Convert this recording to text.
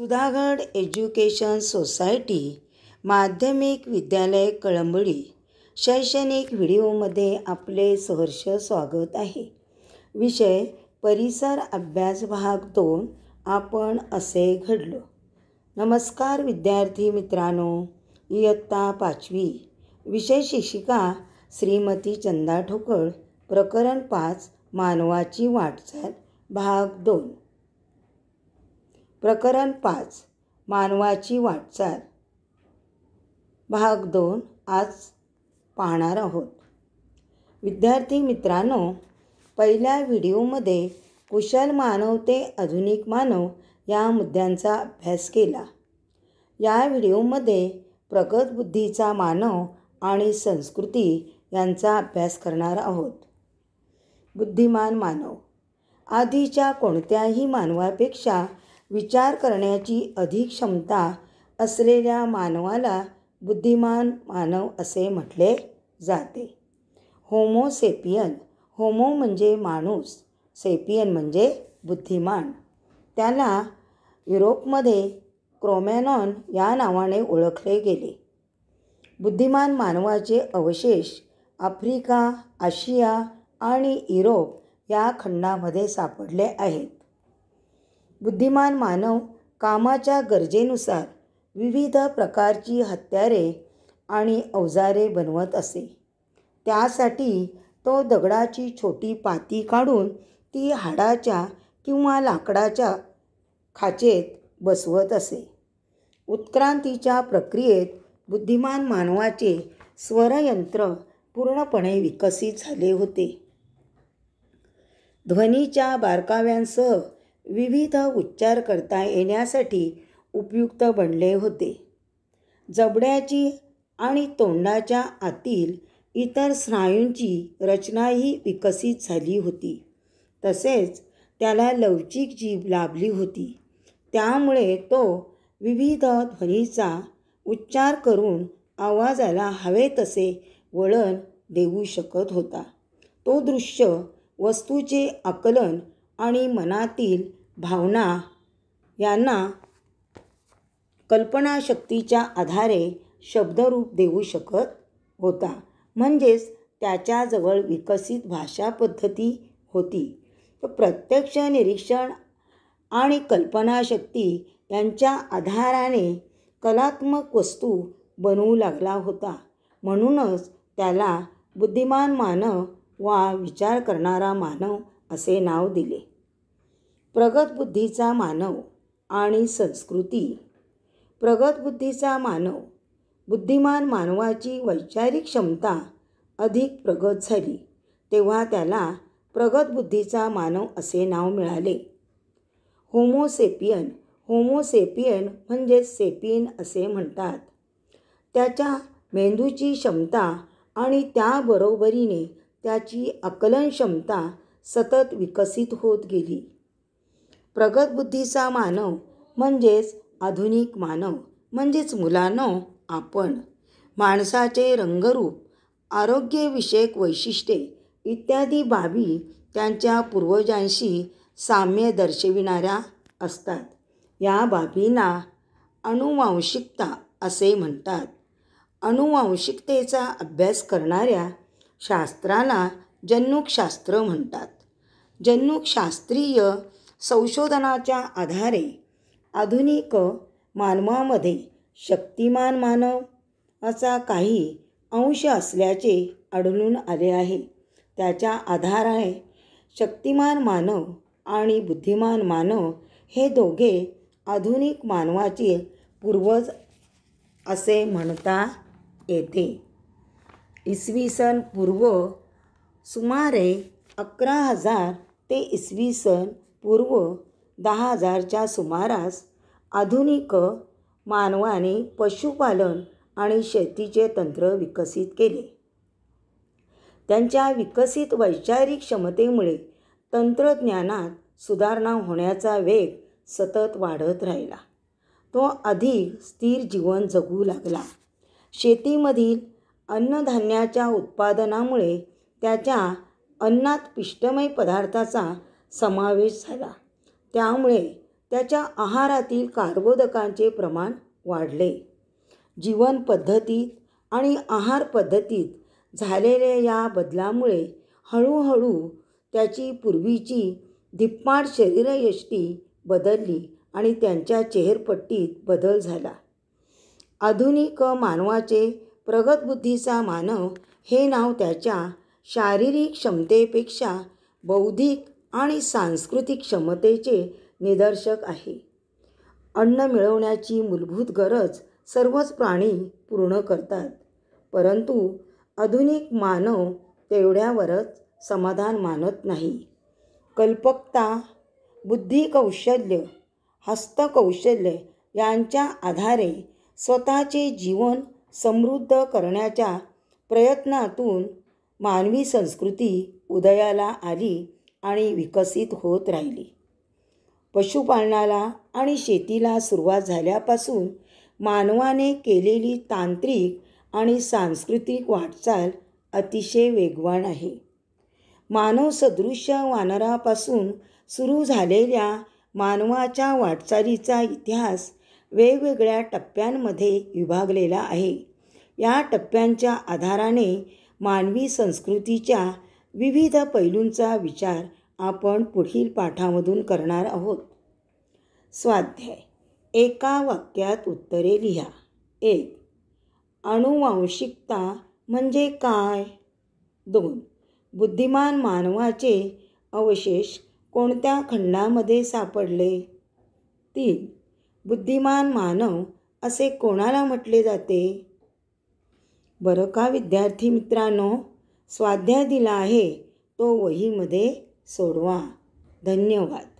Sudhagad education society माध्यमिक विद्यालय कळंबळी शैक्षणिक व्हिडिओमध्ये आपले सहर्ष स्वागत आहे विषय परिसर अभ्यास भाग दोन आपण असे घडलो नमस्कार विद्यार्थी मित्रांनो इयत्ता पाचवी विषय शिक्षिका श्रीमती चंदा ठोकळ प्रकरण पाच मानवाची वाटचाल भाग दोन प्रकरण पाच मानवाची वाटचाल भाग दोन आज पाहणार आहोत विद्यार्थी मित्रांनो पहिल्या व्हिडिओमध्ये कुशल मानव ते आधुनिक मानव या मुद्द्यांचा अभ्यास केला या व्हिडिओमध्ये प्रगत बुद्धीचा मानव आणि संस्कृती यांचा अभ्यास करणार आहोत बुद्धिमान मानव आधीच्या कोणत्याही मानवापेक्षा विचार करण्याची अधिक क्षमता असलेल्या मानवाला बुद्धिमान मानव असे म्हटले जाते होमो सेपियन होमो म्हणजे माणूस सेपियन म्हणजे बुद्धिमान त्याला युरोपमध्ये क्रोमॅनॉन या नावाने ओळखले गेले बुद्धिमान मानवाचे अवशेष आफ्रिका आशिया आणि युरोप या खंडामध्ये सापडले आहेत बुद्धिमान मानव कामाच्या गरजेनुसार विविध प्रकारची हत्यारे आणि अवजारे बनवत असे त्यासाठी तो दगडाची छोटी पाती काढून ती हाडाच्या किंवा लाकडाच्या खाचेत बसवत असे उत्क्रांतीच्या प्रक्रियेत बुद्धिमान मानवाचे स्वरयंत्र पूर्णपणे विकसित झाले होते ध्वनीच्या बारकाव्यांसह विविध उच्चार करता येण्यासाठी उपयुक्त बनले होते जबड्याची आणि तोंडाच्या आतील इतर स्नायूंची रचनाही विकसित झाली होती तसेच त्याला लवचिक जीभ लाभली होती त्यामुळे तो विविध ध्वनीचा उच्चार करून आवाजाला हवे तसे वळण देऊ शकत होता तो दृश्य वस्तूचे आकलन आणि मनातील भावना यांना कल्पनाशक्तीच्या आधारे शब्दरूप देऊ शकत होता म्हणजेच त्याच्याजवळ विकसित भाषा पद्धती होती प्रत्यक्ष निरीक्षण आणि कल्पनाशक्ती यांच्या आधाराने कलात्मक वस्तू बनवू लागला होता म्हणूनच त्याला बुद्धिमान मानव वा विचार करणारा मानव असे नाव दिले प्रगत बुद्धीचा मानव आणि संस्कृती प्रगत बुद्धीचा मानव बुद्धिमान मानवाची वैचारिक क्षमता अधिक प्रगत झाली तेव्हा त्याला प्रगत बुद्धीचा मानव असे नाव मिळाले होमोसेपियन होमोसेपियन म्हणजेच सेपियन म्हणजे असे म्हणतात त्याच्या मेंदूची क्षमता आणि त्याबरोबरीने त्याची आकलन क्षमता सतत विकसित होत गेली प्रगत बुद्धीचा मानव म्हणजेच आधुनिक मानव म्हणजेच मुलांनो आपण माणसाचे रंगरूप आरोग्यविषयक वैशिष्ट्ये इत्यादी बाबी त्यांच्या पूर्वजांशी साम्य दर्शविणाऱ्या असतात या बाबींना अनुवांशिकता असे म्हणतात अनुवांशिकतेचा अभ्यास करणाऱ्या शास्त्राला जन्मुकशास्त्र म्हणतात जन्मूक संशोधनाच्या आधारे आधुनिक मानवामध्ये शक्तिमान मानव असा काही अंश असल्याचे आढळून आले आहे त्याच्या आहे शक्तिमान मानव आणि बुद्धिमान मानव हे दोघे आधुनिक मानवाचे पूर्वज असे म्हणता येते इसवी सन पूर्व सुमारे अकरा हजार ते इसवी सन पूर्व दहा हजारच्या सुमारास आधुनिक मानवाने पशुपालन आणि शेतीचे तंत्र विकसित केले त्यांच्या विकसित वैचारिक क्षमतेमुळे तंत्रज्ञानात सुधारणा होण्याचा वेग सतत वाढत राहिला तो अधिक स्थिर जीवन जगू लागला शेतीमधील अन्नधान्याच्या उत्पादनामुळे त्याच्या अन्नात पिष्टमय पदार्थाचा समावेश झाला त्यामुळे त्याच्या आहारातील कार्बोदकांचे प्रमाण वाढले जीवन पद्धतीत आणि आहार पद्धतीत झालेल्या या बदलामुळे हळूहळू त्याची पूर्वीची धिप्पाड शरीरयष्टी बदलली आणि त्यांच्या चेहरपट्टीत बदल झाला आधुनिक मानवाचे प्रगत बुद्धीचा मानव हे नाव त्याच्या शारीरिक क्षमतेपेक्षा बौद्धिक आणि सांस्कृतिक क्षमतेचे निदर्शक आहे अन्न मिळवण्याची मूलभूत गरज सर्वच प्राणी पूर्ण करतात परंतु आधुनिक मानव तेवढ्यावरच समाधान मानत नाही कल्पकता बुद्धिकौशल्य हस्तकौशल्य यांच्या आधारे स्वतःचे जीवन समृद्ध करण्याच्या प्रयत्नातून मानवी संस्कृती उदयाला आली आणि विकसित होत राहिली पशुपालनाला आणि शेतीला सुरुवात झाल्यापासून मानवाने केलेली तांत्रिक आणि सांस्कृतिक वाटचाल अतिशय वेगवान आहे सदृश्य वानरापासून सुरू झालेल्या मानवाच्या वाटचालीचा इतिहास वेगवेगळ्या टप्प्यांमध्ये विभागलेला आहे या टप्प्यांच्या आधाराने मानवी संस्कृतीच्या विविध पैलूंचा विचार आपण पुढील पाठामधून करणार आहोत स्वाध्याय एका वाक्यात उत्तरे लिहा एक अणुवांशिकता म्हणजे काय दोन बुद्धिमान मानवाचे अवशेष कोणत्या खंडामध्ये सापडले तीन बुद्धिमान मानव असे कोणाला म्हटले जाते बरं का विद्यार्थी मित्रांनो स्वाध्याय दिला आहे तो वहीमध्ये सोडवा धन्यवाद